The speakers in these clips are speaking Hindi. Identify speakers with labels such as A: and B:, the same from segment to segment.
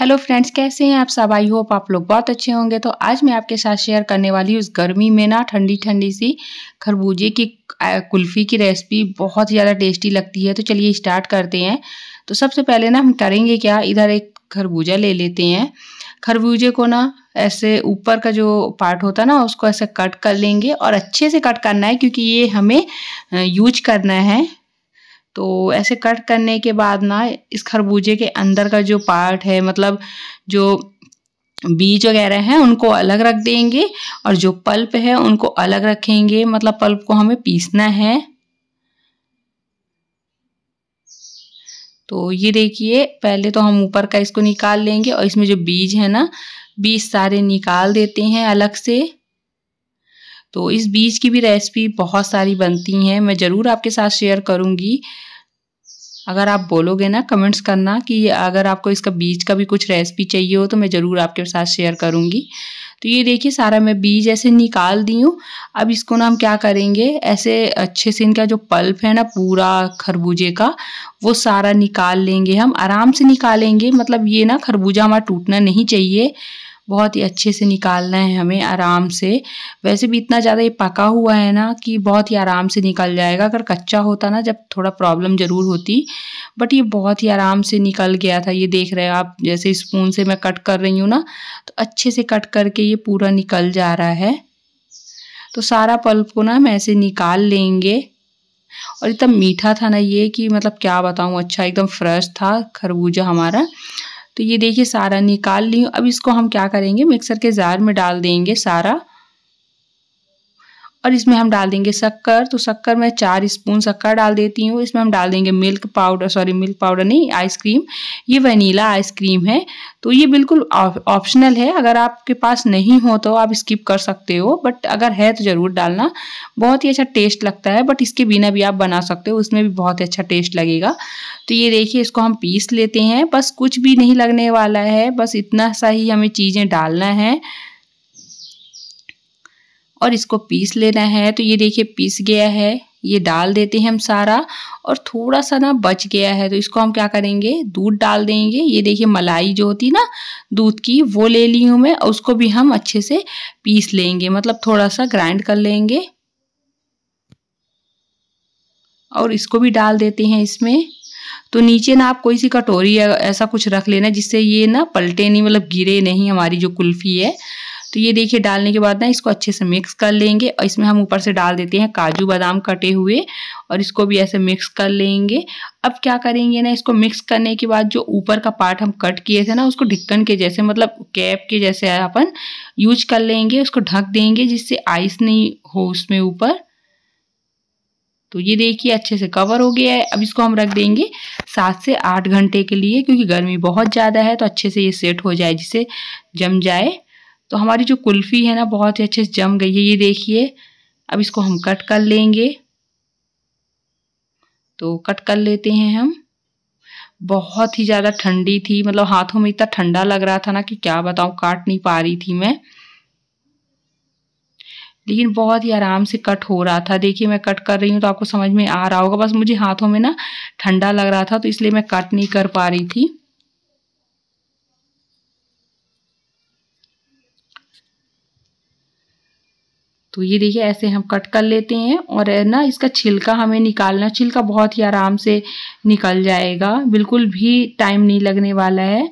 A: हेलो फ्रेंड्स कैसे हैं आप सब आई होप आप लोग बहुत अच्छे होंगे तो आज मैं आपके साथ शेयर करने वाली हूँ उस गर्मी में ना ठंडी ठंडी सी खरबूजे की कुल्फ़ी की रेसिपी बहुत ही ज़्यादा टेस्टी लगती है तो चलिए स्टार्ट करते हैं तो सबसे पहले ना हम करेंगे क्या इधर एक खरबूजा ले लेते हैं खरबूजे को ना ऐसे ऊपर का जो पार्ट होता है ना उसको ऐसे कट कर लेंगे और अच्छे से कट करना है क्योंकि ये हमें यूज करना है तो ऐसे कट करने के बाद ना इस खरबूजे के अंदर का जो पार्ट है मतलब जो बीज वगैरह हैं उनको अलग रख देंगे और जो पल्प है उनको अलग रखेंगे मतलब पल्प को हमें पीसना है तो ये देखिए पहले तो हम ऊपर का इसको निकाल लेंगे और इसमें जो बीज है ना बीज सारे निकाल देते हैं अलग से तो इस बीज की भी रेसिपी बहुत सारी बनती हैं मैं ज़रूर आपके साथ शेयर करूँगी अगर आप बोलोगे ना कमेंट्स करना कि अगर आपको इसका बीज का भी कुछ रेसिपी चाहिए हो तो मैं ज़रूर आपके साथ शेयर करूँगी तो ये देखिए सारा मैं बीज ऐसे निकाल दी हूँ अब इसको ना हम क्या करेंगे ऐसे अच्छे से इनका जो पल्प है ना पूरा खरबूजे का वो सारा निकाल लेंगे हम आराम से निकालेंगे मतलब ये ना खरबूजा हमारा टूटना नहीं चाहिए बहुत ही अच्छे से निकालना है हमें आराम से वैसे भी इतना ज़्यादा ये पका हुआ है ना कि बहुत ही आराम से निकल जाएगा अगर कच्चा होता ना जब थोड़ा प्रॉब्लम ज़रूर होती बट ये बहुत ही आराम से निकल गया था ये देख रहे हो आप जैसे स्पून से मैं कट कर रही हूँ ना तो अच्छे से कट करके ये पूरा निकल जा रहा है तो सारा पल्प को ना हम ऐसे निकाल लेंगे और इतना मीठा था ना ये कि मतलब क्या बताऊँ अच्छा एकदम फ्रेश था खरबूजा हमारा तो ये देखिए सारा निकाल ली अब इसको हम क्या करेंगे मिक्सर के जार में डाल देंगे सारा और इसमें हम डाल देंगे शक्कर तो शक्कर में चार स्पून शक्कर डाल देती हूँ इसमें हम डाल देंगे milk powder sorry milk powder नहीं आइसक्रीम ये वनीला आइसक्रीम है तो ये बिल्कुल ऑप्शनल है अगर आपके पास नहीं हो तो आप स्किप कर सकते हो बट अगर है तो ज़रूर डालना बहुत ही अच्छा टेस्ट लगता है बट इसके बिना भी आप बना सकते हो उसमें भी बहुत ही अच्छा टेस्ट लगेगा तो ये देखिए इसको हम पीस लेते हैं बस कुछ भी नहीं लगने वाला है बस इतना सा ही हमें चीज़ें डालना है और इसको पीस लेना है तो ये देखिए पीस गया है ये डाल देते हैं हम सारा और थोड़ा सा ना बच गया है तो इसको हम क्या करेंगे दूध डाल देंगे ये देखिए मलाई जो होती ना दूध की वो ले ली हूँ मैं उसको भी हम अच्छे से पीस लेंगे मतलब थोड़ा सा ग्राइंड कर लेंगे और इसको भी डाल देते हैं इसमें तो नीचे ना आप कोई सी कटोरी ऐसा कुछ रख लेना जिससे ये ना पलटे नहीं मतलब गिरे नहीं हमारी जो कुल्फ़ी है तो ये देखिए डालने के बाद ना इसको अच्छे से मिक्स कर लेंगे और इसमें हम ऊपर से डाल देते हैं काजू बादाम कटे हुए और इसको भी ऐसे मिक्स कर लेंगे अब क्या करेंगे ना इसको मिक्स करने के बाद जो ऊपर का पार्ट हम कट किए थे ना उसको ढक्कन के जैसे मतलब कैप के जैसे अपन यूज कर लेंगे उसको ढक देंगे जिससे आइस नहीं हो उसमें ऊपर तो ये देखिए अच्छे से कवर हो गया है अब इसको हम रख देंगे सात से आठ घंटे के लिए क्योंकि गर्मी बहुत ज़्यादा है तो अच्छे से ये सेट हो जाए जिसे जम जाए तो हमारी जो कुल्फ़ी है ना बहुत ही अच्छे से जम गई है ये देखिए अब इसको हम कट कर लेंगे तो कट कर लेते हैं हम बहुत ही ज़्यादा ठंडी थी मतलब हाथों में इतना ठंडा लग रहा था ना कि क्या बताऊँ काट नहीं पा रही थी मैं लेकिन बहुत ही आराम से कट हो रहा था देखिए मैं कट कर रही हूँ तो आपको समझ में आ रहा होगा बस मुझे हाथों में ना ठंडा लग रहा था तो इसलिए मैं कट नहीं कर पा रही थी तो ये देखिए ऐसे हम कट कर लेते हैं और ना इसका छिलका हमें निकालना छिलका बहुत ही आराम से निकल जाएगा बिल्कुल भी टाइम नहीं लगने वाला है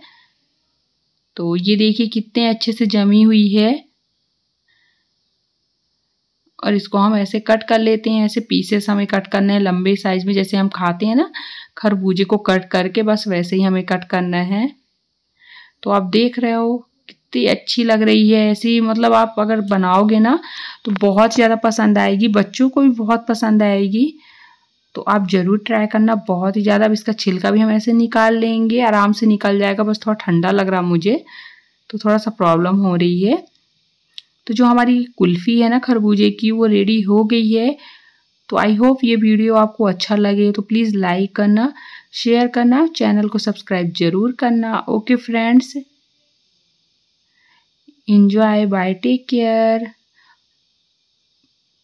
A: तो ये देखिए कितने अच्छे से जमी हुई है और इसको हम ऐसे कट कर लेते हैं ऐसे पीसेस हमें कट करना है लंबे साइज में जैसे हम खाते हैं ना खरबूजे को कट करके बस वैसे ही हमें कट करना है तो आप देख रहे हो ही अच्छी लग रही है ऐसी मतलब आप अगर बनाओगे ना तो बहुत ज़्यादा पसंद आएगी बच्चों को भी बहुत पसंद आएगी तो आप ज़रूर ट्राई करना बहुत ही ज़्यादा अब इसका छिलका भी हम ऐसे निकाल लेंगे आराम से निकल जाएगा बस थोड़ा ठंडा लग रहा मुझे तो थोड़ा सा प्रॉब्लम हो रही है तो जो हमारी कुल्फ़ी है ना खरबूजे की वो रेडी हो गई है तो आई होप ये वीडियो आपको अच्छा लगे तो प्लीज़ लाइक करना शेयर करना चैनल को सब्सक्राइब ज़रूर करना okay friends enjoy bye take care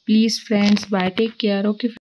A: please friends bye take care okay